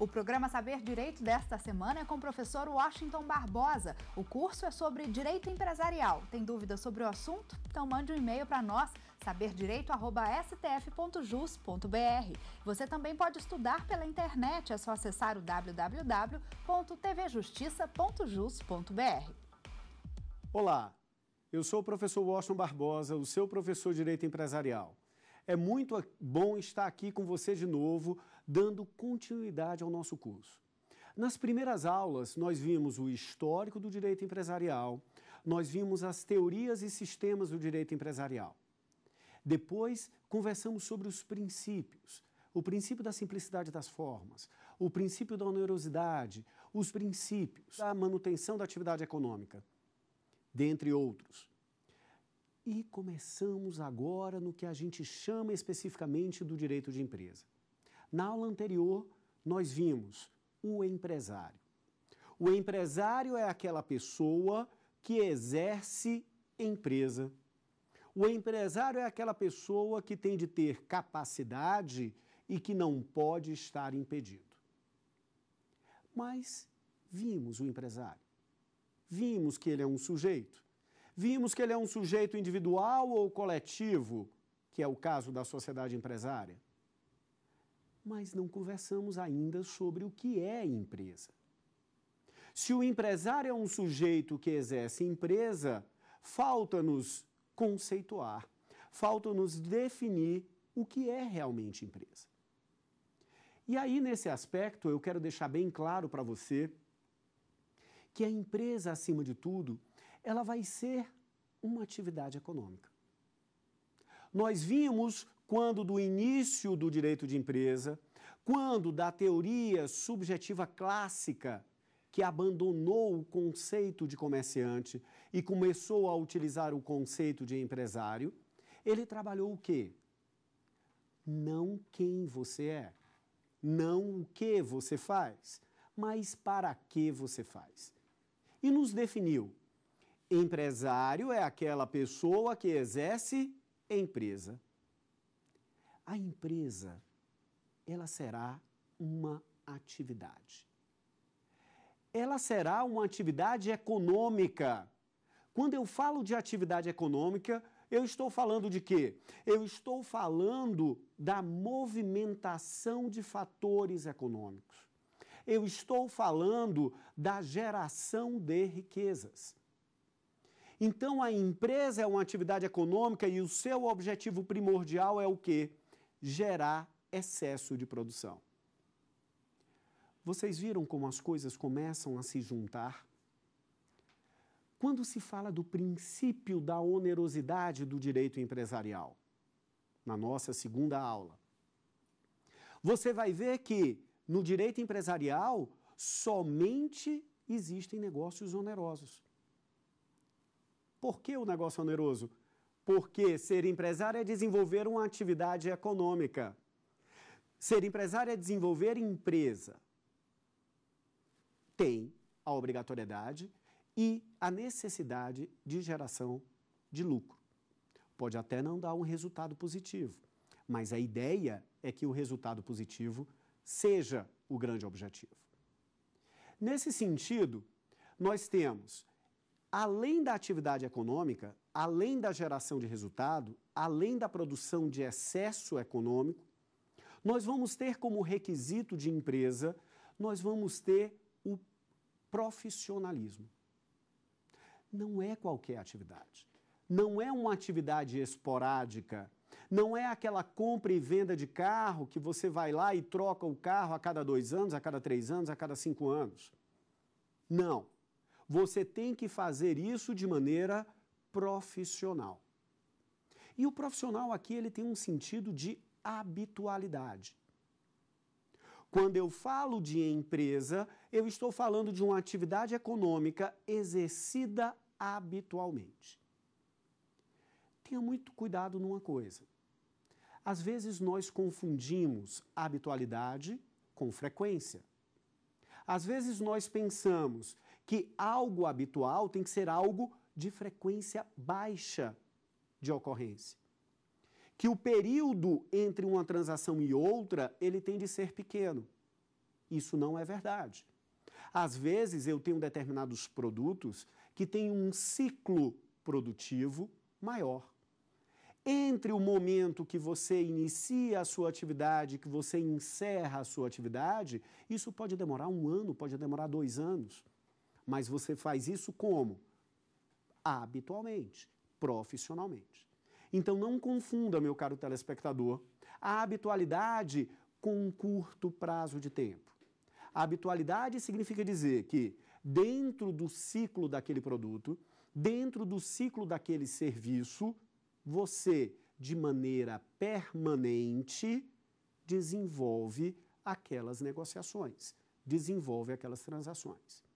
O programa Saber Direito desta semana é com o professor Washington Barbosa. O curso é sobre direito empresarial. Tem dúvidas sobre o assunto? Então mande um e-mail para nós, saberdireito.stf.jus.br. Você também pode estudar pela internet, é só acessar o www.tvjustiça.jus.br. Olá, eu sou o professor Washington Barbosa, o seu professor de Direito Empresarial. É muito bom estar aqui com você de novo dando continuidade ao nosso curso. Nas primeiras aulas, nós vimos o histórico do direito empresarial, nós vimos as teorias e sistemas do direito empresarial. Depois, conversamos sobre os princípios, o princípio da simplicidade das formas, o princípio da onerosidade, os princípios da manutenção da atividade econômica, dentre outros. E começamos agora no que a gente chama especificamente do direito de empresa. Na aula anterior, nós vimos o empresário. O empresário é aquela pessoa que exerce empresa. O empresário é aquela pessoa que tem de ter capacidade e que não pode estar impedido. Mas vimos o empresário. Vimos que ele é um sujeito. Vimos que ele é um sujeito individual ou coletivo, que é o caso da sociedade empresária mas não conversamos ainda sobre o que é empresa. Se o empresário é um sujeito que exerce empresa, falta-nos conceituar, falta-nos definir o que é realmente empresa. E aí, nesse aspecto, eu quero deixar bem claro para você que a empresa, acima de tudo, ela vai ser uma atividade econômica. Nós vimos quando do início do direito de empresa, quando da teoria subjetiva clássica, que abandonou o conceito de comerciante e começou a utilizar o conceito de empresário, ele trabalhou o quê? Não quem você é, não o que você faz, mas para que você faz. E nos definiu. Empresário é aquela pessoa que exerce empresa a empresa ela será uma atividade. Ela será uma atividade econômica. Quando eu falo de atividade econômica, eu estou falando de quê? Eu estou falando da movimentação de fatores econômicos. Eu estou falando da geração de riquezas. Então a empresa é uma atividade econômica e o seu objetivo primordial é o quê? gerar excesso de produção. Vocês viram como as coisas começam a se juntar? Quando se fala do princípio da onerosidade do direito empresarial, na nossa segunda aula, você vai ver que no direito empresarial somente existem negócios onerosos. Por que o negócio oneroso? Porque ser empresário é desenvolver uma atividade econômica. Ser empresário é desenvolver empresa. Tem a obrigatoriedade e a necessidade de geração de lucro. Pode até não dar um resultado positivo, mas a ideia é que o resultado positivo seja o grande objetivo. Nesse sentido, nós temos além da atividade econômica, além da geração de resultado, além da produção de excesso econômico, nós vamos ter como requisito de empresa, nós vamos ter o profissionalismo. Não é qualquer atividade. Não é uma atividade esporádica. Não é aquela compra e venda de carro que você vai lá e troca o carro a cada dois anos, a cada três anos, a cada cinco anos. Não você tem que fazer isso de maneira profissional. E o profissional aqui ele tem um sentido de habitualidade. Quando eu falo de empresa, eu estou falando de uma atividade econômica exercida habitualmente. Tenha muito cuidado numa coisa. Às vezes nós confundimos habitualidade com frequência. Às vezes nós pensamos que algo habitual tem que ser algo de frequência baixa de ocorrência. Que o período entre uma transação e outra, ele tem de ser pequeno. Isso não é verdade. Às vezes eu tenho determinados produtos que têm um ciclo produtivo maior. Entre o momento que você inicia a sua atividade, e que você encerra a sua atividade, isso pode demorar um ano, pode demorar dois anos. Mas você faz isso como? Habitualmente, profissionalmente. Então não confunda, meu caro telespectador, a habitualidade com um curto prazo de tempo. A habitualidade significa dizer que, dentro do ciclo daquele produto, dentro do ciclo daquele serviço, você, de maneira permanente, desenvolve aquelas negociações, desenvolve aquelas transações.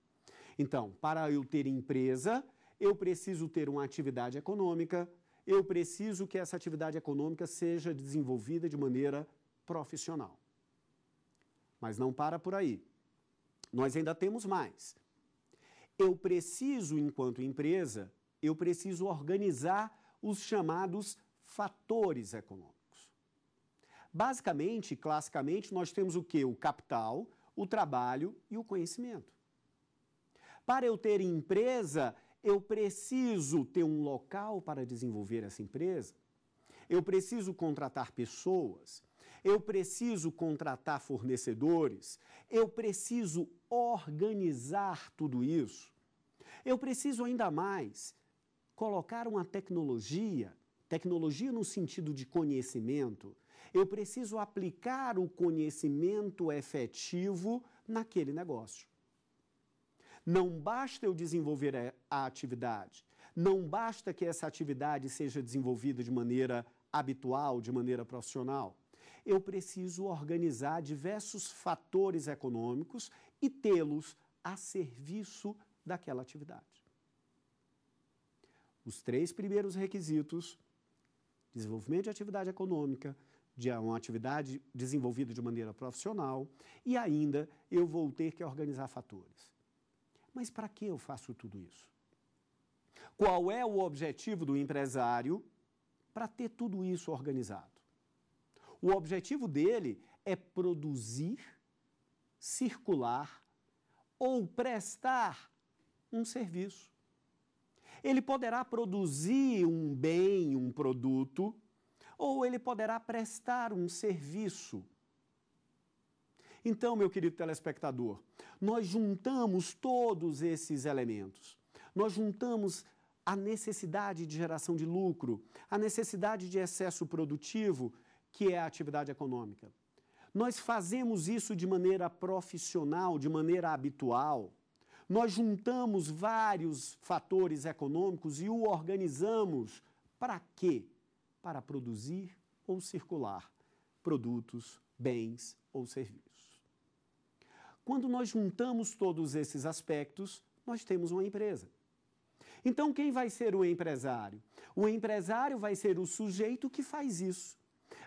Então, para eu ter empresa, eu preciso ter uma atividade econômica, eu preciso que essa atividade econômica seja desenvolvida de maneira profissional. Mas não para por aí. Nós ainda temos mais. Eu preciso, enquanto empresa, eu preciso organizar os chamados fatores econômicos. Basicamente, classicamente, nós temos o que? O capital, o trabalho e o conhecimento. Para eu ter empresa, eu preciso ter um local para desenvolver essa empresa. Eu preciso contratar pessoas. Eu preciso contratar fornecedores. Eu preciso organizar tudo isso. Eu preciso ainda mais colocar uma tecnologia, tecnologia no sentido de conhecimento. Eu preciso aplicar o conhecimento efetivo naquele negócio. Não basta eu desenvolver a atividade, não basta que essa atividade seja desenvolvida de maneira habitual, de maneira profissional. Eu preciso organizar diversos fatores econômicos e tê-los a serviço daquela atividade. Os três primeiros requisitos: desenvolvimento de atividade econômica, de uma atividade desenvolvida de maneira profissional, e ainda eu vou ter que organizar fatores. Mas para que eu faço tudo isso? Qual é o objetivo do empresário para ter tudo isso organizado? O objetivo dele é produzir, circular ou prestar um serviço. Ele poderá produzir um bem, um produto, ou ele poderá prestar um serviço, então, meu querido telespectador, nós juntamos todos esses elementos. Nós juntamos a necessidade de geração de lucro, a necessidade de excesso produtivo, que é a atividade econômica. Nós fazemos isso de maneira profissional, de maneira habitual. Nós juntamos vários fatores econômicos e o organizamos para quê? Para produzir ou circular produtos, bens ou serviços. Quando nós juntamos todos esses aspectos, nós temos uma empresa. Então, quem vai ser o empresário? O empresário vai ser o sujeito que faz isso.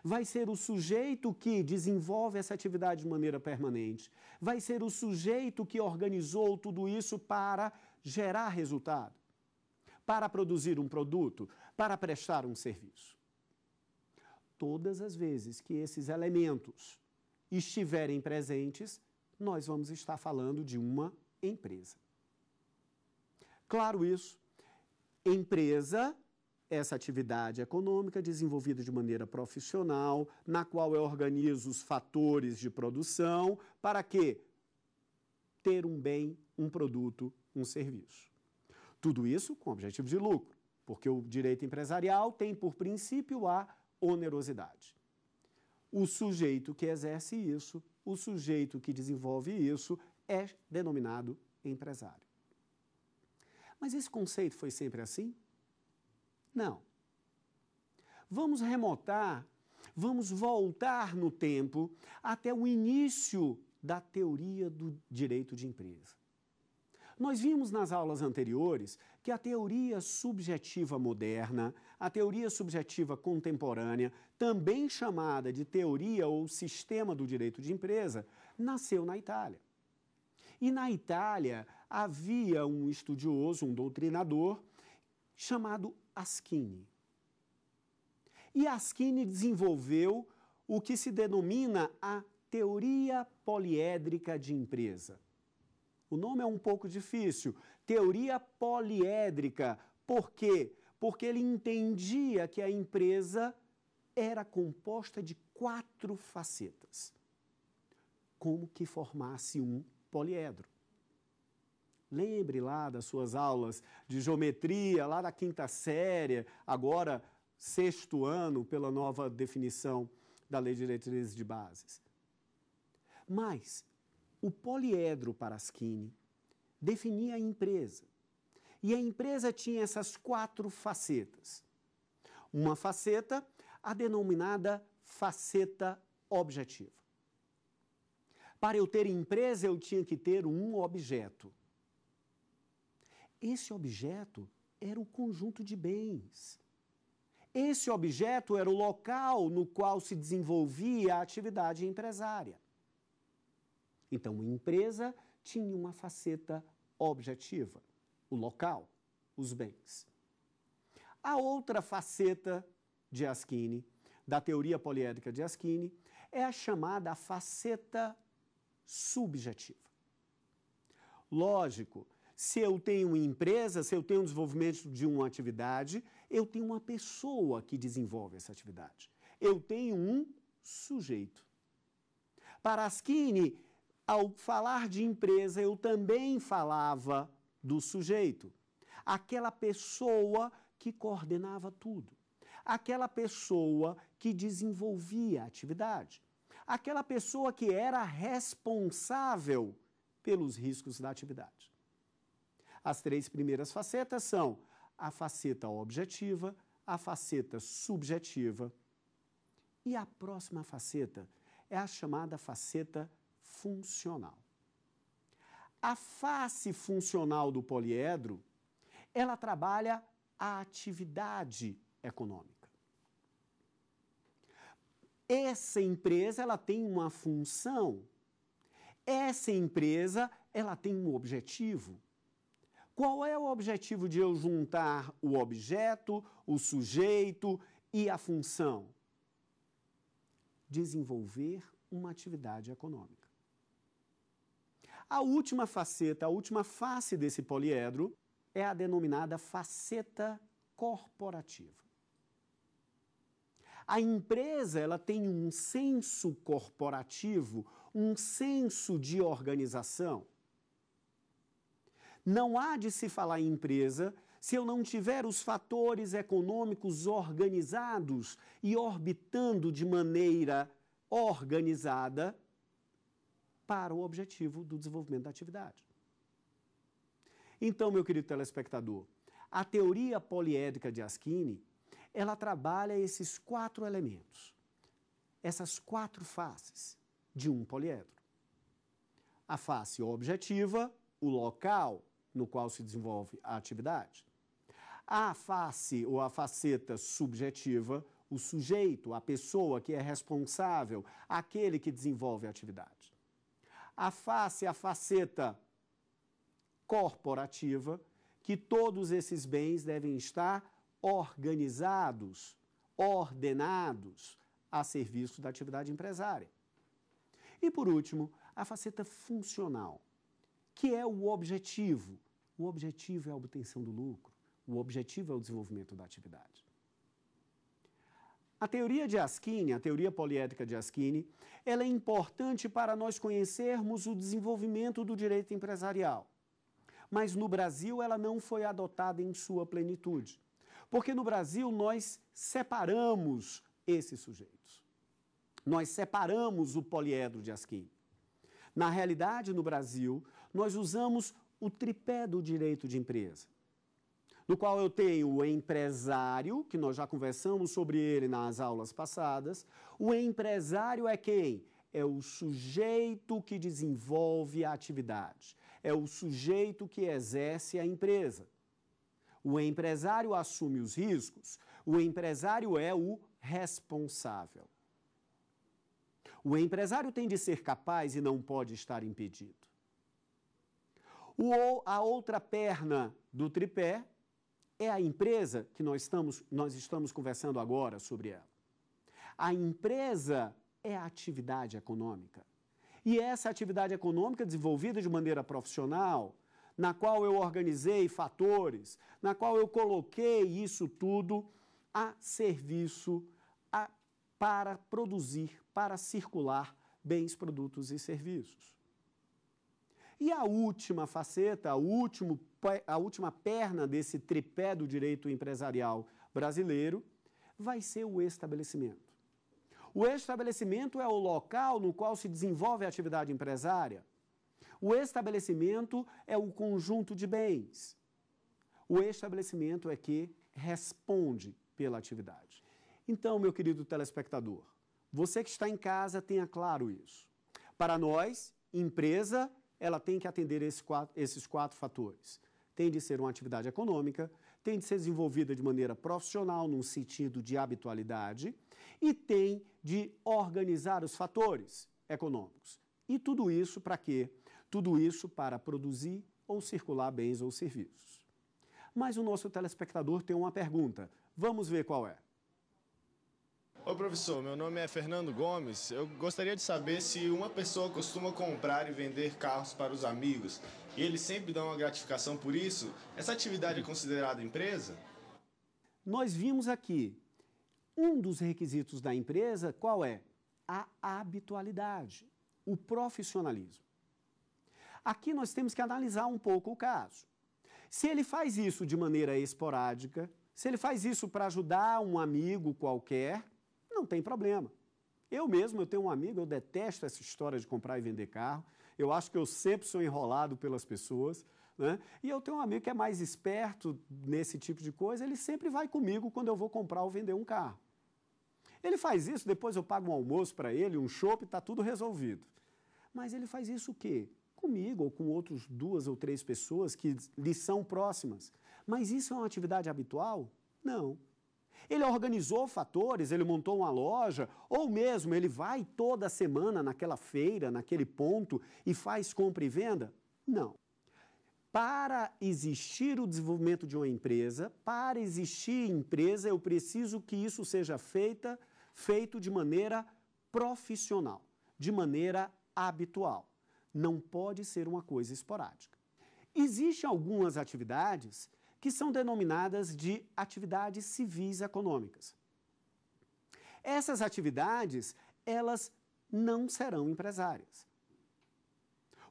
Vai ser o sujeito que desenvolve essa atividade de maneira permanente. Vai ser o sujeito que organizou tudo isso para gerar resultado, para produzir um produto, para prestar um serviço. Todas as vezes que esses elementos estiverem presentes, nós vamos estar falando de uma empresa. Claro isso, empresa, essa atividade econômica desenvolvida de maneira profissional, na qual eu organizo os fatores de produção para que ter um bem, um produto, um serviço. Tudo isso com objetivo de lucro, porque o direito empresarial tem por princípio a onerosidade. O sujeito que exerce isso o sujeito que desenvolve isso é denominado empresário. Mas esse conceito foi sempre assim? Não. Vamos remotar, vamos voltar no tempo até o início da teoria do direito de empresa. Nós vimos nas aulas anteriores que a teoria subjetiva moderna, a teoria subjetiva contemporânea, também chamada de teoria ou sistema do direito de empresa, nasceu na Itália. E na Itália havia um estudioso, um doutrinador, chamado Aschini. E Aschini desenvolveu o que se denomina a teoria poliédrica de empresa. O nome é um pouco difícil. Teoria poliédrica. Por quê? Porque ele entendia que a empresa era composta de quatro facetas. Como que formasse um poliedro? Lembre lá das suas aulas de geometria, lá da quinta série, agora sexto ano, pela nova definição da Lei de Diretrizes de Bases. Mas o poliedro Paraschini definia a empresa. E a empresa tinha essas quatro facetas. Uma faceta, a denominada faceta objetiva. Para eu ter empresa, eu tinha que ter um objeto. Esse objeto era o conjunto de bens. Esse objeto era o local no qual se desenvolvia a atividade empresária. Então, a empresa tinha uma faceta objetiva, o local, os bens. A outra faceta de Asquini, da teoria poliédrica de Asquini, é a chamada faceta subjetiva. Lógico, se eu tenho uma empresa, se eu tenho um desenvolvimento de uma atividade, eu tenho uma pessoa que desenvolve essa atividade. Eu tenho um sujeito. Para Asquini, ao falar de empresa, eu também falava do sujeito, aquela pessoa que coordenava tudo, aquela pessoa que desenvolvia a atividade, aquela pessoa que era responsável pelos riscos da atividade. As três primeiras facetas são a faceta objetiva, a faceta subjetiva e a próxima faceta é a chamada faceta funcional. A face funcional do poliedro, ela trabalha a atividade econômica. Essa empresa, ela tem uma função. Essa empresa, ela tem um objetivo. Qual é o objetivo de eu juntar o objeto, o sujeito e a função? Desenvolver uma atividade econômica. A última faceta, a última face desse poliedro é a denominada faceta corporativa. A empresa ela tem um senso corporativo, um senso de organização. Não há de se falar em empresa se eu não tiver os fatores econômicos organizados e orbitando de maneira organizada para o objetivo do desenvolvimento da atividade. Então, meu querido telespectador, a teoria poliédrica de Asquini, ela trabalha esses quatro elementos, essas quatro faces de um poliedro. A face objetiva, o local no qual se desenvolve a atividade. A face ou a faceta subjetiva, o sujeito, a pessoa que é responsável, aquele que desenvolve a atividade a face, a faceta corporativa, que todos esses bens devem estar organizados, ordenados a serviço da atividade empresária. E por último, a faceta funcional, que é o objetivo. O objetivo é a obtenção do lucro, o objetivo é o desenvolvimento da atividade. A teoria de Askin, a teoria poliédrica de Askin, ela é importante para nós conhecermos o desenvolvimento do direito empresarial. Mas no Brasil ela não foi adotada em sua plenitude, porque no Brasil nós separamos esses sujeitos. Nós separamos o poliedro de Askin. Na realidade, no Brasil, nós usamos o tripé do direito de empresa no qual eu tenho o empresário, que nós já conversamos sobre ele nas aulas passadas. O empresário é quem? É o sujeito que desenvolve a atividade, é o sujeito que exerce a empresa. O empresário assume os riscos, o empresário é o responsável. O empresário tem de ser capaz e não pode estar impedido. O, a outra perna do tripé é a empresa que nós estamos, nós estamos conversando agora sobre ela. A empresa é a atividade econômica. E é essa atividade econômica desenvolvida de maneira profissional, na qual eu organizei fatores, na qual eu coloquei isso tudo a serviço a, para produzir, para circular bens, produtos e serviços. E a última faceta, o último a última perna desse tripé do direito empresarial brasileiro vai ser o estabelecimento. O estabelecimento é o local no qual se desenvolve a atividade empresária. O estabelecimento é o conjunto de bens. O estabelecimento é que responde pela atividade. Então, meu querido telespectador, você que está em casa, tenha claro isso. Para nós, empresa ela tem que atender esse quatro, esses quatro fatores. Tem de ser uma atividade econômica, tem de ser desenvolvida de maneira profissional, num sentido de habitualidade, e tem de organizar os fatores econômicos. E tudo isso para quê? Tudo isso para produzir ou circular bens ou serviços. Mas o nosso telespectador tem uma pergunta. Vamos ver qual é. Oi, professor, meu nome é Fernando Gomes. Eu gostaria de saber se uma pessoa costuma comprar e vender carros para os amigos e eles sempre dão uma gratificação por isso. Essa atividade é considerada empresa? Nós vimos aqui um dos requisitos da empresa, qual é? A habitualidade, o profissionalismo. Aqui nós temos que analisar um pouco o caso. Se ele faz isso de maneira esporádica, se ele faz isso para ajudar um amigo qualquer, não tem problema. Eu mesmo, eu tenho um amigo, eu detesto essa história de comprar e vender carro. Eu acho que eu sempre sou enrolado pelas pessoas. Né? E eu tenho um amigo que é mais esperto nesse tipo de coisa, ele sempre vai comigo quando eu vou comprar ou vender um carro. Ele faz isso, depois eu pago um almoço para ele, um chopp, está tudo resolvido. Mas ele faz isso o quê? Comigo ou com outras duas ou três pessoas que lhe são próximas. Mas isso é uma atividade habitual? Não. Ele organizou fatores, ele montou uma loja, ou mesmo ele vai toda semana naquela feira, naquele ponto e faz compra e venda? Não. Para existir o desenvolvimento de uma empresa, para existir empresa, eu preciso que isso seja feita, feito de maneira profissional, de maneira habitual. Não pode ser uma coisa esporádica. Existem algumas atividades que são denominadas de atividades civis econômicas. Essas atividades, elas não serão empresárias.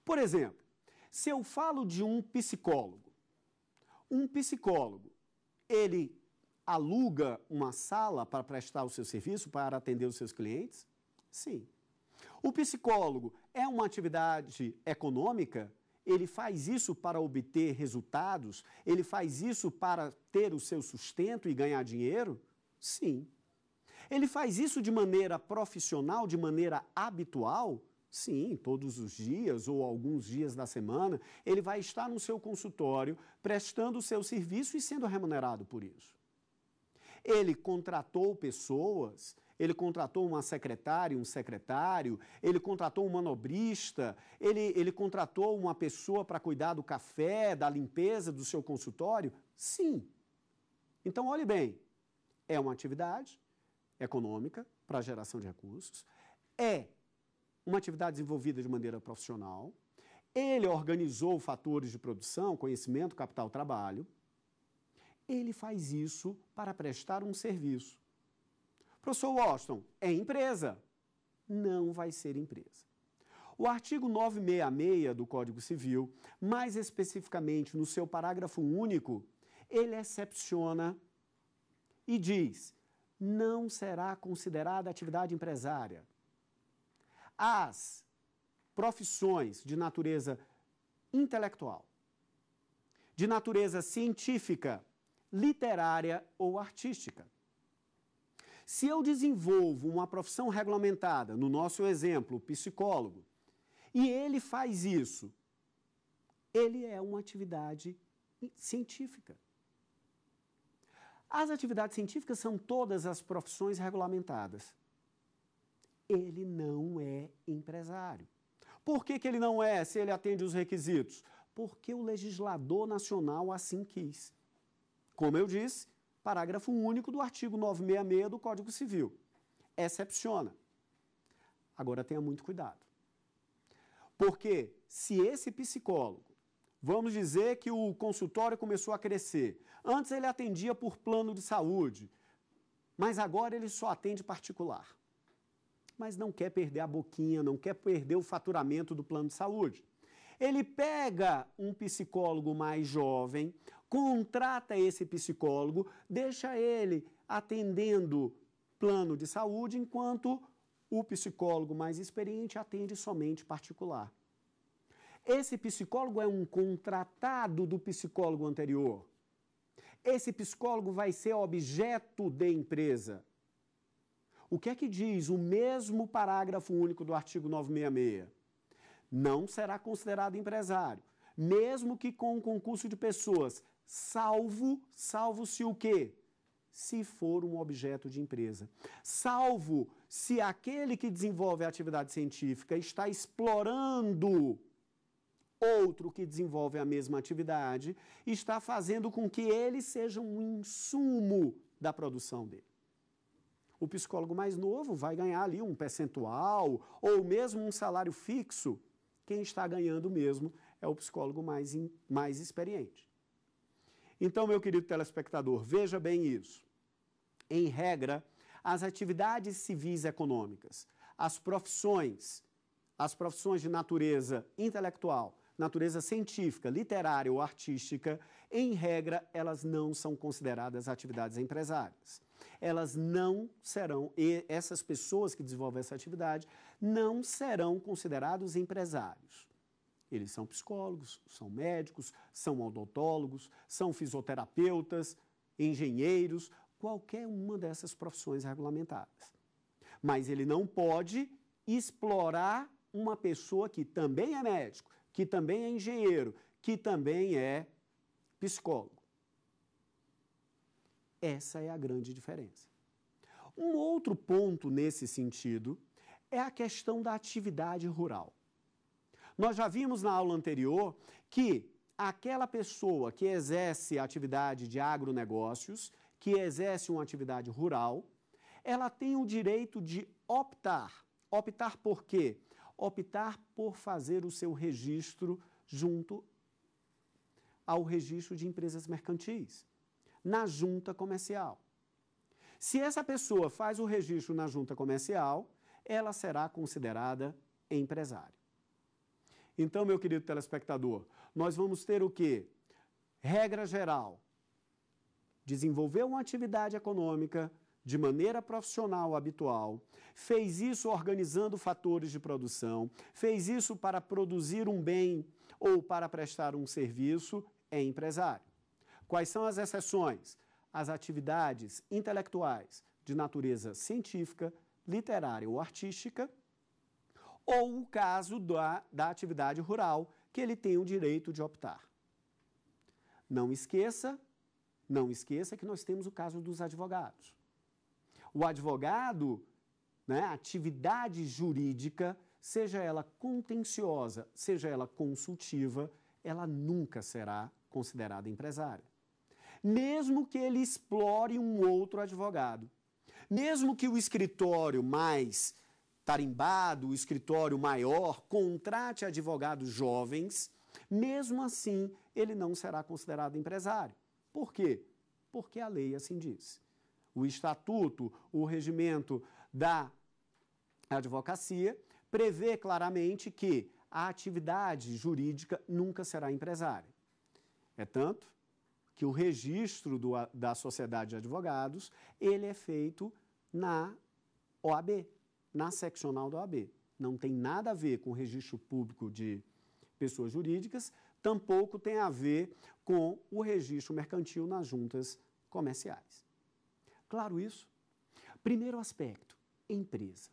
Por exemplo, se eu falo de um psicólogo, um psicólogo, ele aluga uma sala para prestar o seu serviço, para atender os seus clientes? Sim. O psicólogo é uma atividade econômica? ele faz isso para obter resultados? Ele faz isso para ter o seu sustento e ganhar dinheiro? Sim. Ele faz isso de maneira profissional, de maneira habitual? Sim, todos os dias ou alguns dias da semana, ele vai estar no seu consultório prestando o seu serviço e sendo remunerado por isso. Ele contratou pessoas ele contratou uma secretária, um secretário, ele contratou um manobrista, ele, ele contratou uma pessoa para cuidar do café, da limpeza do seu consultório? Sim. Então, olhe bem, é uma atividade econômica para geração de recursos, é uma atividade desenvolvida de maneira profissional, ele organizou fatores de produção, conhecimento, capital, trabalho, ele faz isso para prestar um serviço. Professor Washington, é empresa? Não vai ser empresa. O artigo 966 do Código Civil, mais especificamente no seu parágrafo único, ele excepciona e diz: não será considerada atividade empresária. As profissões de natureza intelectual, de natureza científica, literária ou artística. Se eu desenvolvo uma profissão regulamentada, no nosso exemplo, psicólogo, e ele faz isso, ele é uma atividade científica. As atividades científicas são todas as profissões regulamentadas. Ele não é empresário. Por que, que ele não é, se ele atende os requisitos? Porque o legislador nacional assim quis. Como eu disse, parágrafo único do artigo 966 do Código Civil. Excepciona. Agora tenha muito cuidado. Porque se esse psicólogo, vamos dizer que o consultório começou a crescer, antes ele atendia por plano de saúde, mas agora ele só atende particular. Mas não quer perder a boquinha, não quer perder o faturamento do plano de saúde. Ele pega um psicólogo mais jovem, contrata esse psicólogo, deixa ele atendendo plano de saúde, enquanto o psicólogo mais experiente atende somente particular. Esse psicólogo é um contratado do psicólogo anterior. Esse psicólogo vai ser objeto de empresa. O que é que diz o mesmo parágrafo único do artigo 966? Não será considerado empresário, mesmo que com o concurso de pessoas salvo, salvo se o quê? Se for um objeto de empresa. Salvo se aquele que desenvolve a atividade científica está explorando outro que desenvolve a mesma atividade, está fazendo com que ele seja um insumo da produção dele. O psicólogo mais novo vai ganhar ali um percentual ou mesmo um salário fixo. Quem está ganhando mesmo é o psicólogo mais, mais experiente. Então, meu querido telespectador, veja bem isso. Em regra, as atividades civis econômicas, as profissões, as profissões de natureza intelectual, natureza científica, literária ou artística, em regra, elas não são consideradas atividades empresárias. Elas não serão, essas pessoas que desenvolvem essa atividade, não serão considerados empresários. Eles são psicólogos, são médicos, são odontólogos, são fisioterapeutas, engenheiros, qualquer uma dessas profissões regulamentadas. Mas ele não pode explorar uma pessoa que também é médico, que também é engenheiro, que também é psicólogo. Essa é a grande diferença. Um outro ponto nesse sentido é a questão da atividade rural. Nós já vimos na aula anterior que aquela pessoa que exerce atividade de agronegócios, que exerce uma atividade rural, ela tem o direito de optar. Optar por quê? Optar por fazer o seu registro junto ao registro de empresas mercantis, na junta comercial. Se essa pessoa faz o registro na junta comercial, ela será considerada empresária. Então, meu querido telespectador, nós vamos ter o quê? Regra geral: desenvolveu uma atividade econômica de maneira profissional habitual, fez isso organizando fatores de produção, fez isso para produzir um bem ou para prestar um serviço, é empresário. Quais são as exceções? As atividades intelectuais de natureza científica, literária ou artística ou o caso da, da atividade rural, que ele tem o direito de optar. Não esqueça, não esqueça que nós temos o caso dos advogados. O advogado, né, atividade jurídica, seja ela contenciosa, seja ela consultiva, ela nunca será considerada empresária. Mesmo que ele explore um outro advogado, mesmo que o escritório mais tarimbado, escritório maior, contrate advogados jovens, mesmo assim ele não será considerado empresário. Por quê? Porque a lei assim diz. O estatuto, o regimento da advocacia prevê claramente que a atividade jurídica nunca será empresária. É tanto que o registro do, da sociedade de advogados ele é feito na OAB, na seccional da OAB. Não tem nada a ver com o registro público de pessoas jurídicas, tampouco tem a ver com o registro mercantil nas juntas comerciais. Claro isso? Primeiro aspecto, empresa.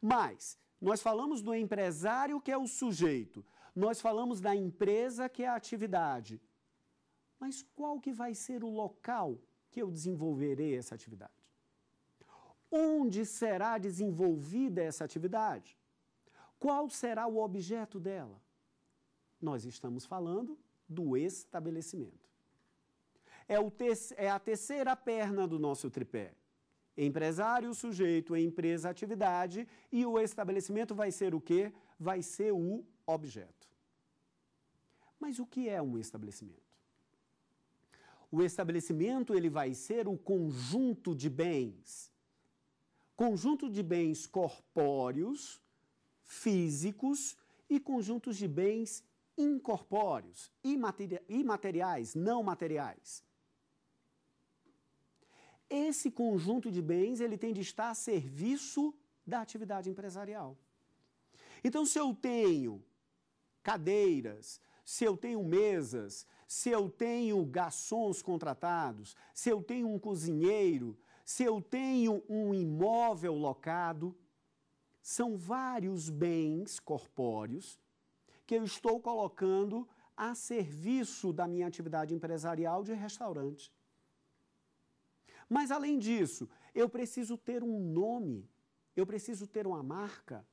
Mas nós falamos do empresário que é o sujeito, nós falamos da empresa que é a atividade. Mas qual que vai ser o local que eu desenvolverei essa atividade? Onde será desenvolvida essa atividade? Qual será o objeto dela? Nós estamos falando do estabelecimento. É, o é a terceira perna do nosso tripé. Empresário, sujeito, empresa, atividade e o estabelecimento vai ser o quê? Vai ser o objeto. Mas o que é um estabelecimento? O estabelecimento ele vai ser o conjunto de bens conjunto de bens corpóreos, físicos e conjuntos de bens incorpóreos, imateriais, não materiais. Esse conjunto de bens ele tem de estar a serviço da atividade empresarial. Então, se eu tenho cadeiras, se eu tenho mesas, se eu tenho garçons contratados, se eu tenho um cozinheiro, se eu tenho um imóvel locado, são vários bens corpóreos que eu estou colocando a serviço da minha atividade empresarial de restaurante. Mas, além disso, eu preciso ter um nome, eu preciso ter uma marca.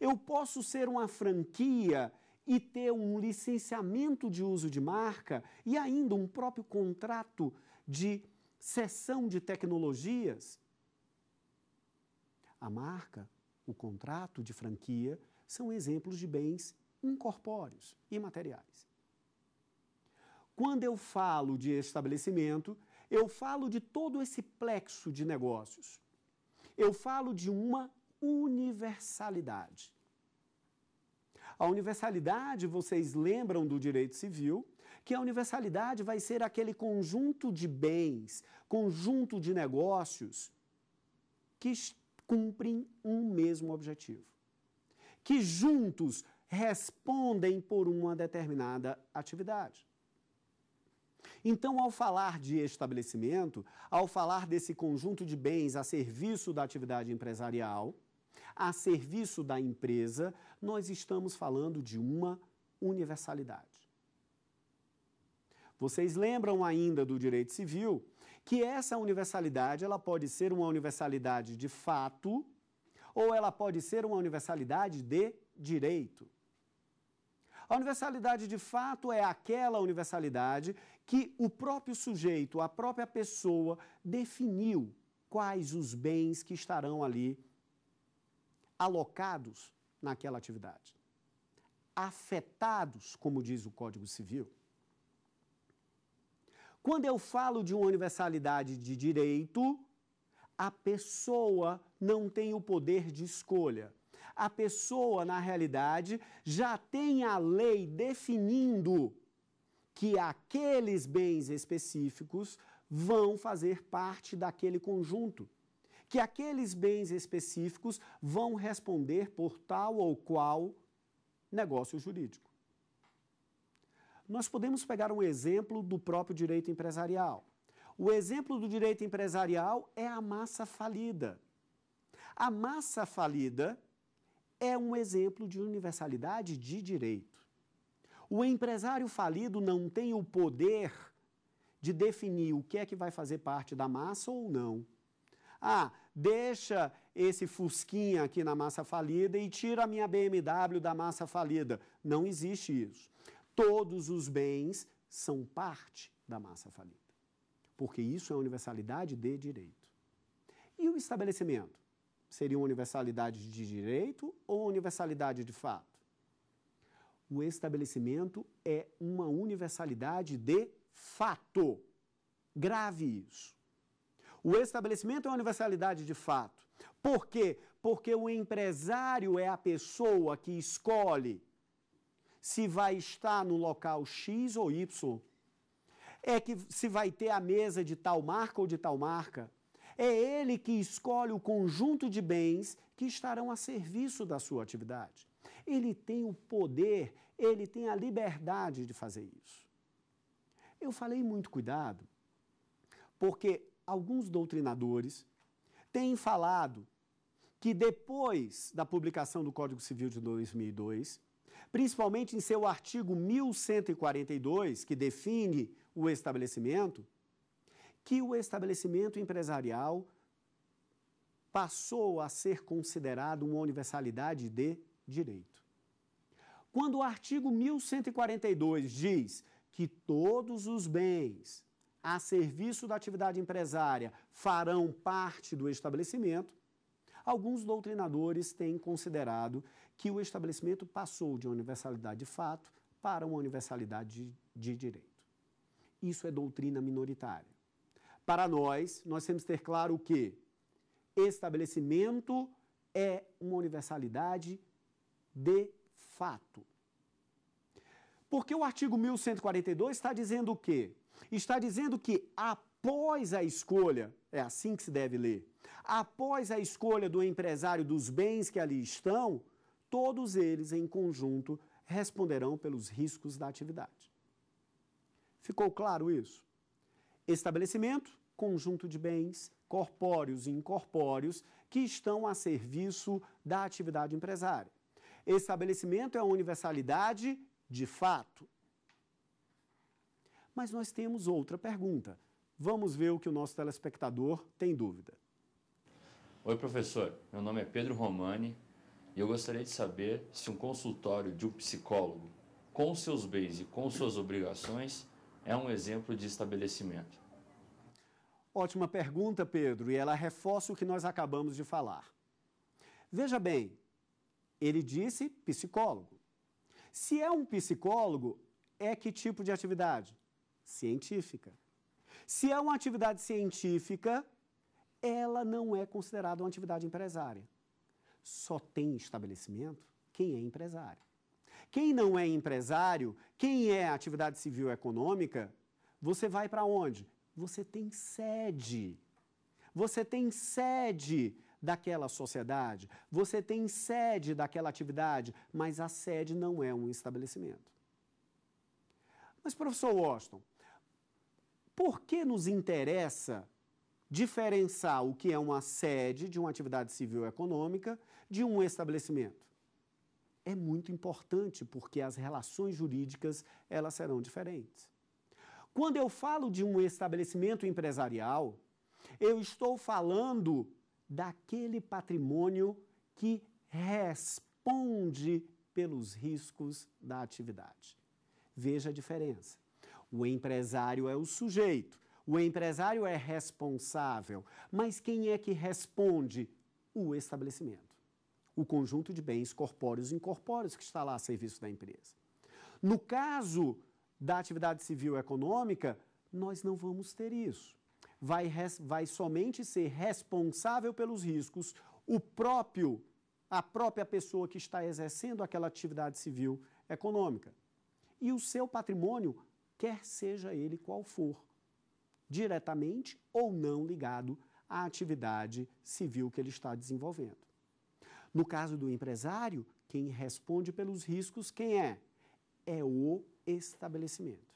Eu posso ser uma franquia e ter um licenciamento de uso de marca e ainda um próprio contrato de cessão de tecnologias. A marca, o contrato de franquia são exemplos de bens incorpóreos, e imateriais. Quando eu falo de estabelecimento, eu falo de todo esse plexo de negócios. Eu falo de uma universalidade. A universalidade, vocês lembram do direito civil, que a universalidade vai ser aquele conjunto de bens, conjunto de negócios que cumprem um mesmo objetivo, que juntos respondem por uma determinada atividade. Então, ao falar de estabelecimento, ao falar desse conjunto de bens a serviço da atividade empresarial, a serviço da empresa, nós estamos falando de uma universalidade. Vocês lembram ainda do direito civil que essa universalidade ela pode ser uma universalidade de fato ou ela pode ser uma universalidade de direito. A universalidade de fato é aquela universalidade que o próprio sujeito, a própria pessoa definiu quais os bens que estarão ali alocados naquela atividade. Afetados, como diz o Código Civil. Quando eu falo de uma universalidade de direito, a pessoa não tem o poder de escolha. A pessoa, na realidade, já tem a lei definindo que aqueles bens específicos vão fazer parte daquele conjunto, que aqueles bens específicos vão responder por tal ou qual negócio jurídico. Nós podemos pegar um exemplo do próprio direito empresarial. O exemplo do direito empresarial é a massa falida. A massa falida é um exemplo de universalidade de direito. O empresário falido não tem o poder de definir o que é que vai fazer parte da massa ou não. Ah, deixa esse fusquinha aqui na massa falida e tira a minha BMW da massa falida. Não existe isso todos os bens são parte da massa falida. Porque isso é universalidade de direito. E o estabelecimento? Seria uma universalidade de direito ou universalidade de fato? O estabelecimento é uma universalidade de fato. Grave isso. O estabelecimento é uma universalidade de fato. Por quê? Porque o empresário é a pessoa que escolhe se vai estar no local X ou Y. É que se vai ter a mesa de tal marca ou de tal marca. É ele que escolhe o conjunto de bens que estarão a serviço da sua atividade. Ele tem o poder, ele tem a liberdade de fazer isso. Eu falei muito cuidado, porque alguns doutrinadores têm falado que depois da publicação do Código Civil de 2002, principalmente em seu artigo 1142, que define o estabelecimento, que o estabelecimento empresarial passou a ser considerado uma universalidade de direito. Quando o artigo 1142 diz que todos os bens a serviço da atividade empresária farão parte do estabelecimento, alguns doutrinadores têm considerado que o estabelecimento passou de uma universalidade de fato para uma universalidade de, de direito. Isso é doutrina minoritária. Para nós, nós temos que ter claro que estabelecimento é uma universalidade de fato. Porque o artigo 1142 está dizendo o quê? Está dizendo que após a escolha, é assim que se deve ler, após a escolha do empresário dos bens que ali estão, todos eles em conjunto responderão pelos riscos da atividade. Ficou claro isso? Estabelecimento, conjunto de bens corpóreos e incorpóreos que estão a serviço da atividade empresária. Estabelecimento é a universalidade de fato. Mas nós temos outra pergunta. Vamos ver o que o nosso telespectador tem dúvida. Oi, professor. Meu nome é Pedro Romani, e eu gostaria de saber se um consultório de um psicólogo, com seus bens e com suas obrigações, é um exemplo de estabelecimento. Ótima pergunta, Pedro, e ela reforça o que nós acabamos de falar. Veja bem, ele disse psicólogo. Se é um psicólogo, é que tipo de atividade? Científica. Se é uma atividade científica, ela não é considerada uma atividade empresária só tem estabelecimento quem é empresário. Quem não é empresário, quem é atividade civil econômica, você vai para onde? Você tem sede. Você tem sede daquela sociedade, você tem sede daquela atividade, mas a sede não é um estabelecimento. Mas, professor Washington, por que nos interessa diferenciar o que é uma sede de uma atividade civil econômica de um estabelecimento. É muito importante porque as relações jurídicas elas serão diferentes. Quando eu falo de um estabelecimento empresarial, eu estou falando daquele patrimônio que responde pelos riscos da atividade. Veja a diferença. O empresário é o sujeito, o empresário é responsável, mas quem é que responde? O estabelecimento. O conjunto de bens corpóreos e incorpóreos que está lá a serviço da empresa. No caso da atividade civil econômica, nós não vamos ter isso. Vai, res, vai somente ser responsável pelos riscos o próprio, a própria pessoa que está exercendo aquela atividade civil econômica. E o seu patrimônio, quer seja ele qual for diretamente ou não ligado à atividade civil que ele está desenvolvendo. No caso do empresário, quem responde pelos riscos, quem é? É o estabelecimento.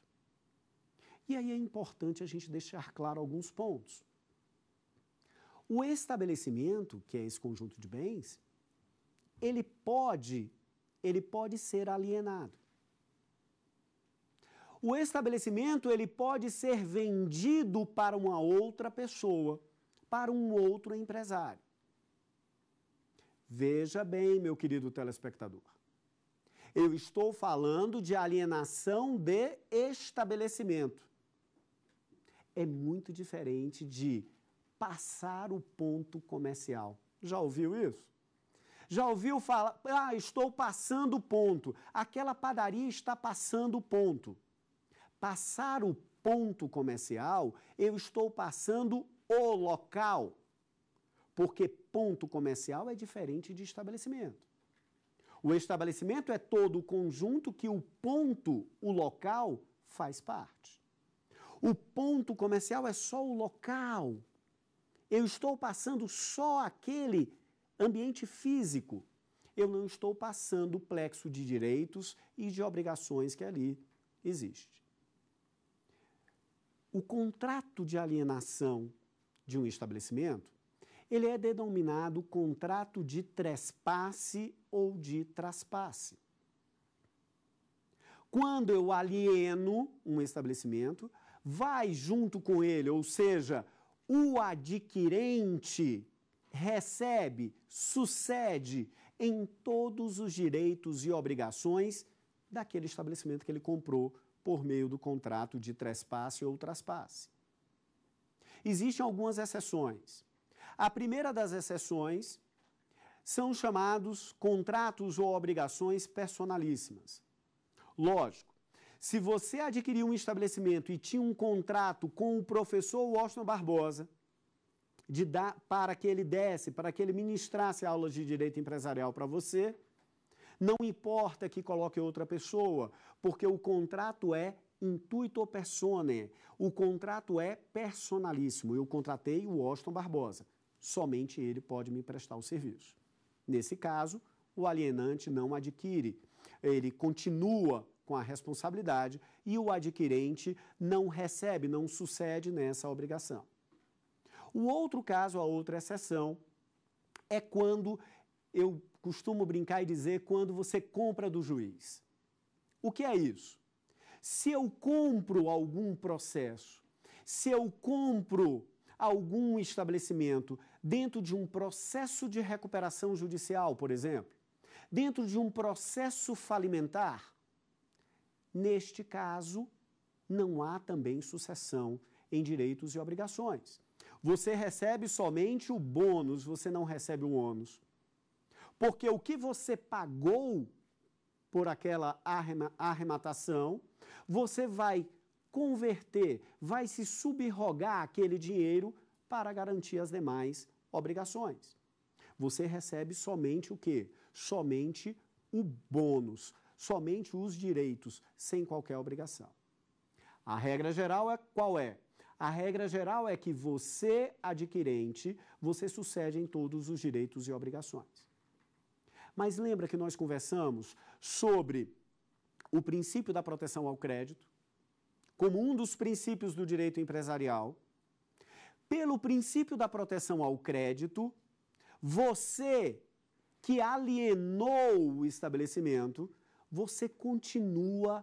E aí é importante a gente deixar claro alguns pontos. O estabelecimento, que é esse conjunto de bens, ele pode, ele pode ser alienado o estabelecimento ele pode ser vendido para uma outra pessoa, para um outro empresário. Veja bem, meu querido telespectador. Eu estou falando de alienação de estabelecimento. É muito diferente de passar o ponto comercial. Já ouviu isso? Já ouviu falar, ah, estou passando o ponto. Aquela padaria está passando o ponto. Passar o ponto comercial, eu estou passando o local. Porque ponto comercial é diferente de estabelecimento. O estabelecimento é todo o conjunto que o ponto, o local, faz parte. O ponto comercial é só o local. Eu estou passando só aquele ambiente físico. Eu não estou passando o plexo de direitos e de obrigações que ali existe o contrato de alienação de um estabelecimento, ele é denominado contrato de trespasse ou de traspasse. Quando eu alieno um estabelecimento, vai junto com ele, ou seja, o adquirente recebe, sucede em todos os direitos e obrigações daquele estabelecimento que ele comprou por meio do contrato de trespasse ou traspasse. Existem algumas exceções. A primeira das exceções são chamados contratos ou obrigações personalíssimas. Lógico, se você adquiriu um estabelecimento e tinha um contrato com o professor Washington Barbosa, de dar, para que ele desse, para que ele ministrasse aulas de direito empresarial para você, não importa que coloque outra pessoa, porque o contrato é intuito personae. O contrato é personalíssimo. Eu contratei o Washington Barbosa. Somente ele pode me prestar o serviço. Nesse caso, o alienante não adquire. Ele continua com a responsabilidade e o adquirente não recebe, não sucede nessa obrigação. O outro caso, a outra exceção, é quando eu costumo brincar e dizer quando você compra do juiz. O que é isso? Se eu compro algum processo, se eu compro algum estabelecimento dentro de um processo de recuperação judicial, por exemplo, dentro de um processo falimentar, neste caso, não há também sucessão em direitos e obrigações. Você recebe somente o bônus, você não recebe o ônus. Porque o que você pagou por aquela arrematação, você vai converter, vai se subrogar aquele dinheiro para garantir as demais obrigações. Você recebe somente o que? Somente o bônus, somente os direitos, sem qualquer obrigação. A regra geral é qual é? A regra geral é que você, adquirente, você sucede em todos os direitos e obrigações. Mas lembra que nós conversamos sobre o princípio da proteção ao crédito como um dos princípios do direito empresarial. Pelo princípio da proteção ao crédito, você que alienou o estabelecimento, você continua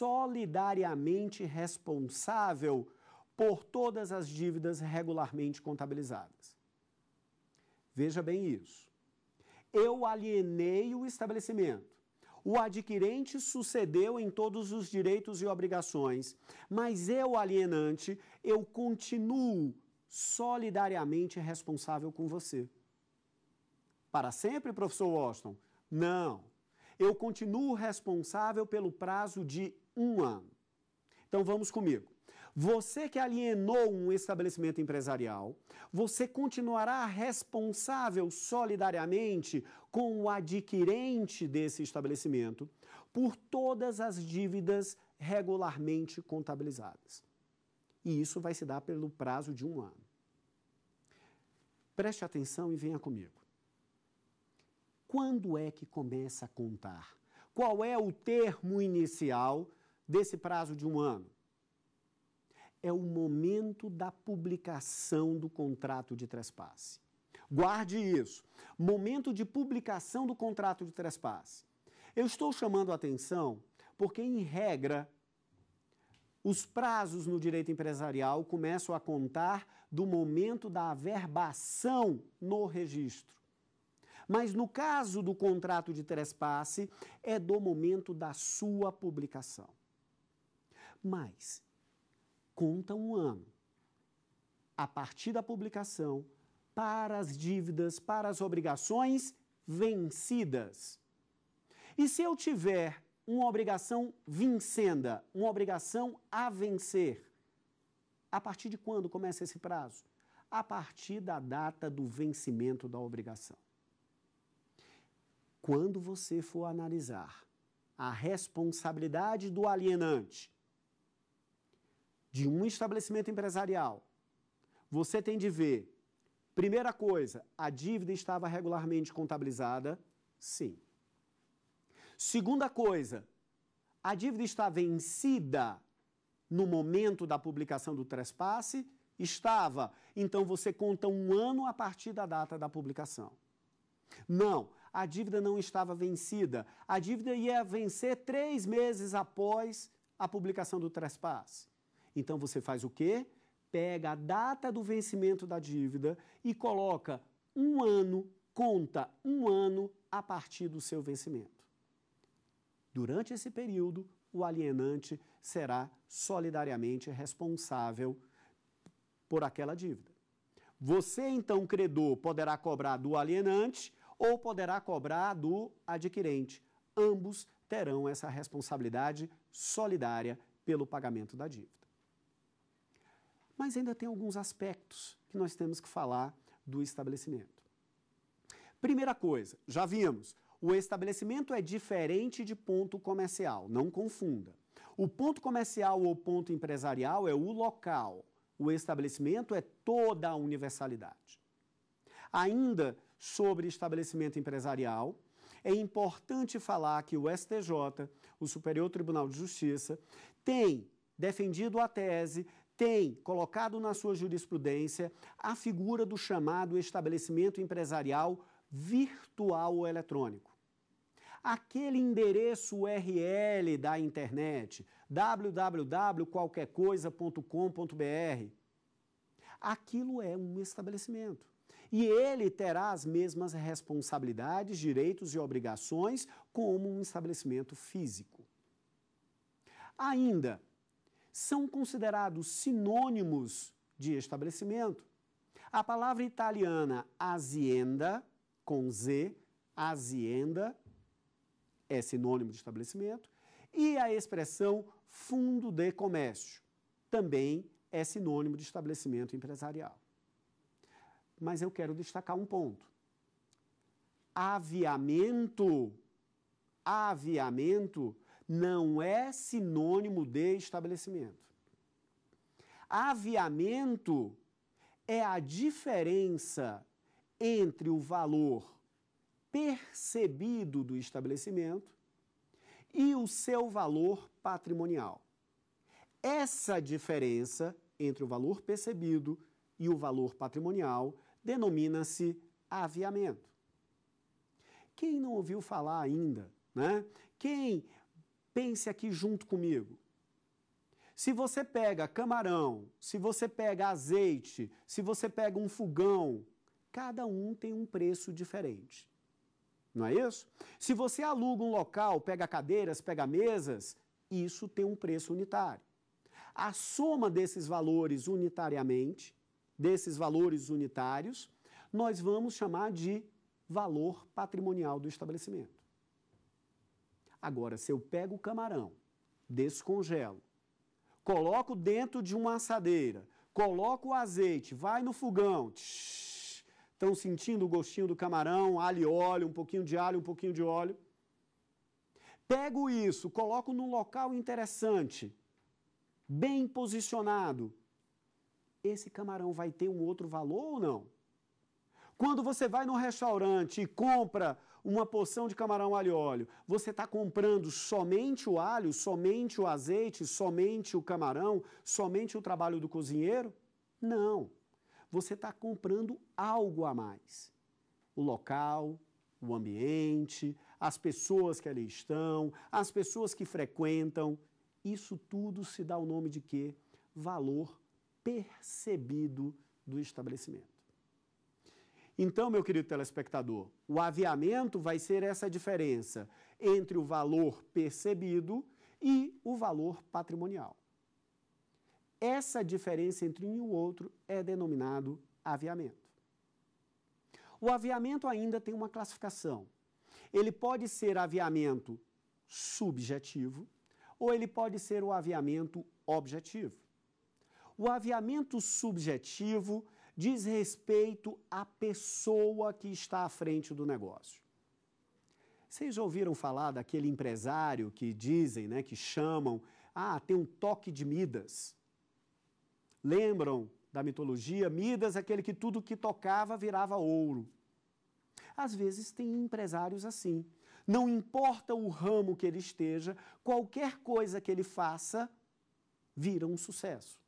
solidariamente responsável por todas as dívidas regularmente contabilizadas. Veja bem isso eu alienei o estabelecimento. O adquirente sucedeu em todos os direitos e obrigações, mas eu, alienante, eu continuo solidariamente responsável com você. Para sempre, professor Washington? Não. Eu continuo responsável pelo prazo de um ano. Então vamos comigo. Você que alienou um estabelecimento empresarial, você continuará responsável solidariamente com o adquirente desse estabelecimento por todas as dívidas regularmente contabilizadas. E isso vai se dar pelo prazo de um ano. Preste atenção e venha comigo. Quando é que começa a contar? Qual é o termo inicial desse prazo de um ano? é o momento da publicação do contrato de trespasse. Guarde isso. Momento de publicação do contrato de trespasse. Eu estou chamando a atenção porque, em regra, os prazos no direito empresarial começam a contar do momento da averbação no registro. Mas no caso do contrato de trespasse, é do momento da sua publicação. Mas conta um ano. A partir da publicação, para as dívidas, para as obrigações vencidas. E se eu tiver uma obrigação vincenda, uma obrigação a vencer, a partir de quando começa esse prazo? A partir da data do vencimento da obrigação. Quando você for analisar a responsabilidade do alienante de um estabelecimento empresarial, você tem de ver, primeira coisa, a dívida estava regularmente contabilizada? Sim. Segunda coisa, a dívida está vencida no momento da publicação do trespasse? Estava. Então você conta um ano a partir da data da publicação. Não, a dívida não estava vencida. A dívida ia vencer três meses após a publicação do trespasse. Então você faz o quê? Pega a data do vencimento da dívida e coloca um ano, conta um ano a partir do seu vencimento. Durante esse período, o alienante será solidariamente responsável por aquela dívida. Você, então, credor, poderá cobrar do alienante ou poderá cobrar do adquirente. Ambos terão essa responsabilidade solidária pelo pagamento da dívida mas ainda tem alguns aspectos que nós temos que falar do estabelecimento. Primeira coisa, já vimos, o estabelecimento é diferente de ponto comercial, não confunda. O ponto comercial ou ponto empresarial é o local, o estabelecimento é toda a universalidade. Ainda sobre estabelecimento empresarial, é importante falar que o STJ, o Superior Tribunal de Justiça, tem defendido a tese tem colocado na sua jurisprudência a figura do chamado estabelecimento empresarial virtual ou eletrônico. Aquele endereço URL da internet, www.qualquercoisa.com.br, aquilo é um estabelecimento. E ele terá as mesmas responsabilidades, direitos e obrigações como um estabelecimento físico. Ainda, são considerados sinônimos de estabelecimento. A palavra italiana azienda, com Z, azienda, é sinônimo de estabelecimento, e a expressão fundo de comércio, também é sinônimo de estabelecimento empresarial. Mas eu quero destacar um ponto. Aviamento, aviamento não é sinônimo de estabelecimento. Aviamento é a diferença entre o valor percebido do estabelecimento e o seu valor patrimonial. Essa diferença entre o valor percebido e o valor patrimonial denomina-se aviamento. Quem não ouviu falar ainda, né? Quem Pense aqui junto comigo. Se você pega camarão, se você pega azeite, se você pega um fogão, cada um tem um preço diferente. Não é isso? Se você aluga um local, pega cadeiras, pega mesas, isso tem um preço unitário. A soma desses valores unitariamente, desses valores unitários, nós vamos chamar de valor patrimonial do estabelecimento. Agora, se eu pego o camarão, descongelo, coloco dentro de uma assadeira, coloco o azeite, vai no fogão. Estão sentindo o gostinho do camarão, alho e óleo, um pouquinho de alho, um pouquinho de óleo. Pego isso, coloco num local interessante, bem posicionado. Esse camarão vai ter um outro valor ou não? Quando você vai no restaurante e compra uma porção de camarão alho e óleo, você está comprando somente o alho, somente o azeite, somente o camarão, somente o trabalho do cozinheiro? Não. Você está comprando algo a mais. O local, o ambiente, as pessoas que ali estão, as pessoas que frequentam. Isso tudo se dá o nome de quê? Valor percebido do estabelecimento. Então, meu querido telespectador, o aviamento vai ser essa diferença entre o valor percebido e o valor patrimonial. Essa diferença entre um e o outro é denominado aviamento. O aviamento ainda tem uma classificação. Ele pode ser aviamento subjetivo ou ele pode ser o aviamento objetivo. O aviamento subjetivo diz respeito à pessoa que está à frente do negócio. Vocês já ouviram falar daquele empresário que dizem, né, que chamam, ah, tem um toque de Midas. Lembram da mitologia? Midas, aquele que tudo que tocava virava ouro. Às vezes tem empresários assim. Não importa o ramo que ele esteja, qualquer coisa que ele faça vira um sucesso.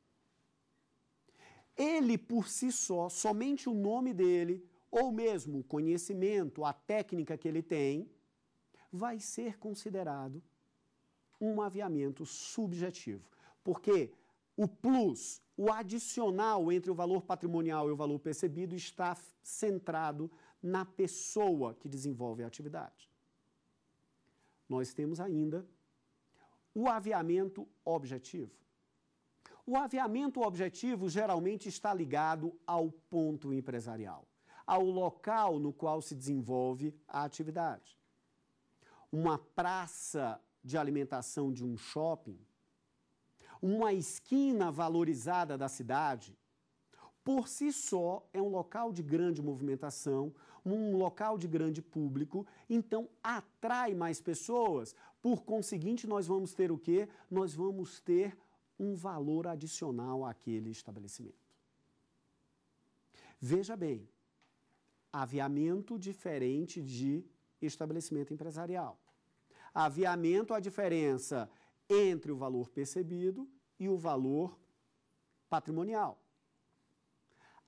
Ele por si só, somente o nome dele, ou mesmo o conhecimento, a técnica que ele tem, vai ser considerado um aviamento subjetivo. Porque o plus, o adicional entre o valor patrimonial e o valor percebido está centrado na pessoa que desenvolve a atividade. Nós temos ainda o aviamento objetivo. O aviamento objetivo geralmente está ligado ao ponto empresarial, ao local no qual se desenvolve a atividade. Uma praça de alimentação de um shopping, uma esquina valorizada da cidade, por si só é um local de grande movimentação, um local de grande público, então atrai mais pessoas. Por conseguinte, nós vamos ter o quê? Nós vamos ter um valor adicional àquele estabelecimento. Veja bem, aviamento diferente de estabelecimento empresarial. Aviamento a diferença entre o valor percebido e o valor patrimonial.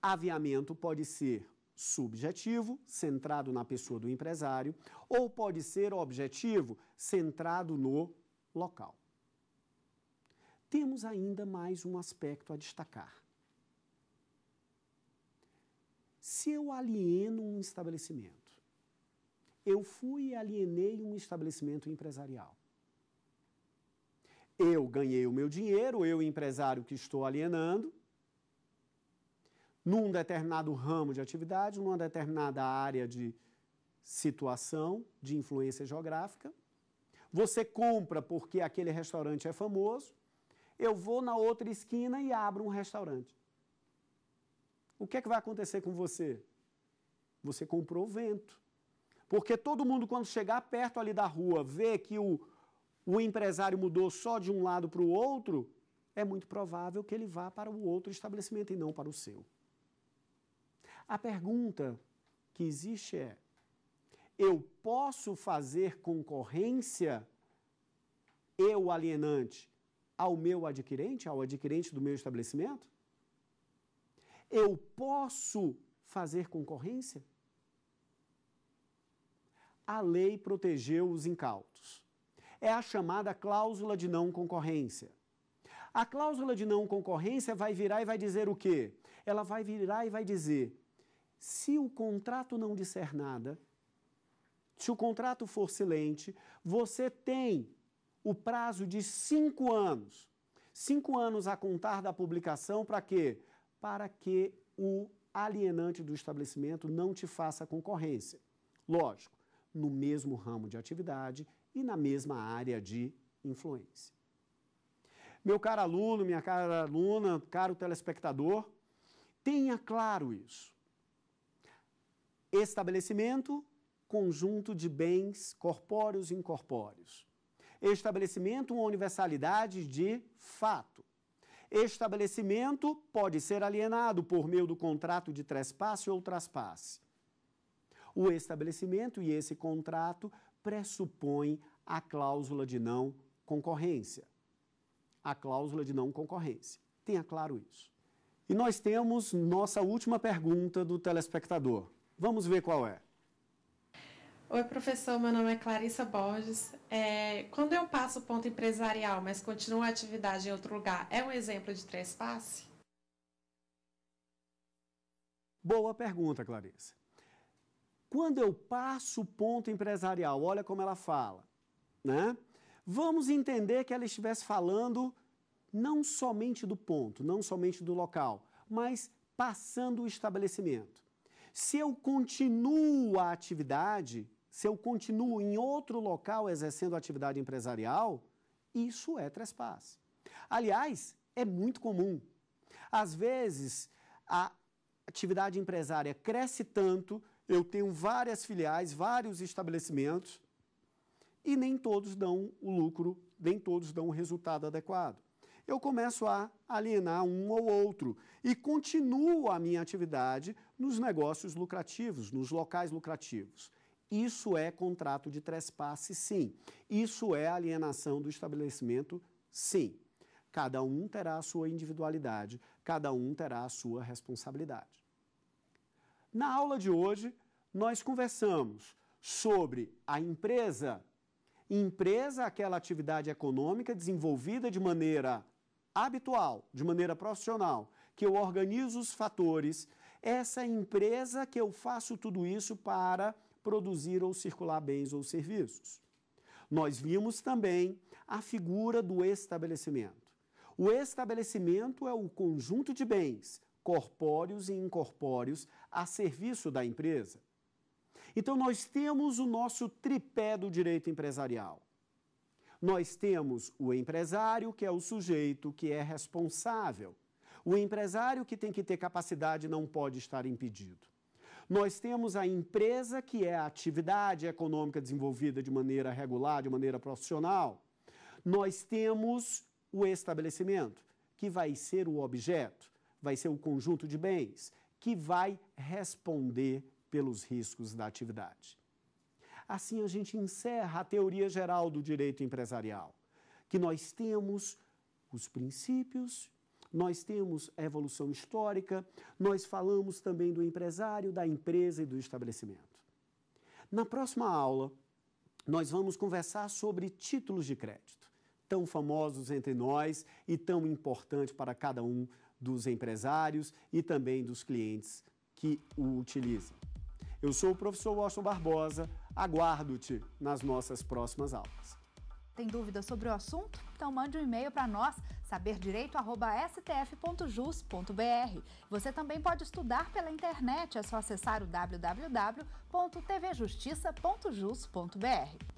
Aviamento pode ser subjetivo, centrado na pessoa do empresário, ou pode ser objetivo, centrado no local temos ainda mais um aspecto a destacar. Se eu alieno um estabelecimento, eu fui e alienei um estabelecimento empresarial. Eu ganhei o meu dinheiro, eu, empresário que estou alienando, num determinado ramo de atividade, numa determinada área de situação, de influência geográfica. Você compra porque aquele restaurante é famoso eu vou na outra esquina e abro um restaurante. O que é que vai acontecer com você? Você comprou vento. Porque todo mundo, quando chegar perto ali da rua, vê que o, o empresário mudou só de um lado para o outro, é muito provável que ele vá para o outro estabelecimento e não para o seu. A pergunta que existe é: eu posso fazer concorrência, eu alienante, ao meu adquirente, ao adquirente do meu estabelecimento? Eu posso fazer concorrência? A lei protegeu os incautos. É a chamada cláusula de não concorrência. A cláusula de não concorrência vai virar e vai dizer o quê? Ela vai virar e vai dizer: se o contrato não disser nada, se o contrato for silente, você tem o prazo de cinco anos. Cinco anos a contar da publicação para quê? Para que o alienante do estabelecimento não te faça concorrência. Lógico, no mesmo ramo de atividade e na mesma área de influência. Meu caro aluno, minha cara aluna, caro telespectador, tenha claro isso. Estabelecimento, conjunto de bens corpóreos e incorpóreos. Estabelecimento uma universalidade de fato. Estabelecimento pode ser alienado por meio do contrato de trespasse ou traspasse. O estabelecimento e esse contrato pressupõem a cláusula de não concorrência. A cláusula de não concorrência. Tenha claro isso. E nós temos nossa última pergunta do telespectador. Vamos ver qual é. Oi, professor. Meu nome é Clarissa Borges. É, quando eu passo o ponto empresarial, mas continuo a atividade em outro lugar, é um exemplo de trespasse? Boa pergunta, Clarissa. Quando eu passo o ponto empresarial, olha como ela fala, né? Vamos entender que ela estivesse falando não somente do ponto, não somente do local, mas passando o estabelecimento. Se eu continuo a atividade, se eu continuo em outro local exercendo atividade empresarial, isso é trespass. Aliás, é muito comum. Às vezes, a atividade empresária cresce tanto, eu tenho várias filiais, vários estabelecimentos, e nem todos dão o lucro, nem todos dão o resultado adequado. Eu começo a alienar um ou outro e continuo a minha atividade nos negócios lucrativos, nos locais lucrativos. Isso é contrato de trespasse, sim. Isso é alienação do estabelecimento, sim. Cada um terá a sua individualidade, cada um terá a sua responsabilidade. Na aula de hoje, nós conversamos sobre a empresa. Empresa, aquela atividade econômica desenvolvida de maneira habitual, de maneira profissional, que eu organizo os fatores. Essa é empresa que eu faço tudo isso para produzir ou circular bens ou serviços. Nós vimos também a figura do estabelecimento. O estabelecimento é o conjunto de bens, corpóreos e incorpóreos, a serviço da empresa. Então, nós temos o nosso tripé do direito empresarial. Nós temos o empresário, que é o sujeito que é responsável. O empresário que tem que ter capacidade não pode estar impedido. Nós temos a empresa, que é a atividade econômica desenvolvida de maneira regular, de maneira profissional. Nós temos o estabelecimento, que vai ser o objeto, vai ser o conjunto de bens, que vai responder pelos riscos da atividade. Assim, a gente encerra a teoria geral do direito empresarial, que nós temos os princípios nós temos a evolução histórica, nós falamos também do empresário, da empresa e do estabelecimento. Na próxima aula, nós vamos conversar sobre títulos de crédito, tão famosos entre nós e tão importante para cada um dos empresários e também dos clientes que o utilizam. Eu sou o professor Washington Barbosa, aguardo-te nas nossas próximas aulas. Tem dúvidas sobre o assunto? Então mande um e-mail para nós, saberdireito@stf.jus.br. Você também pode estudar pela internet, é só acessar o www.tvjustiça.jus.br.